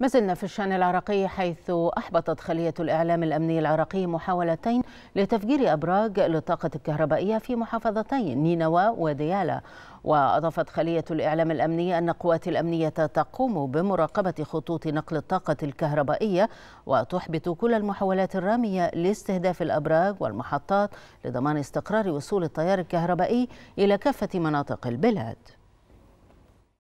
ما زلنا في الشأن العراقي حيث أحبطت خلية الإعلام الأمني العراقي محاولتين لتفجير أبراج للطاقة الكهربائية في محافظتين نينوى وديالى وأضافت خلية الإعلام الأمني أن قوات الأمنية تقوم بمراقبة خطوط نقل الطاقة الكهربائية وتحبط كل المحاولات الرامية لاستهداف الأبراج والمحطات لضمان استقرار وصول التيار الكهربائي إلى كافة مناطق البلاد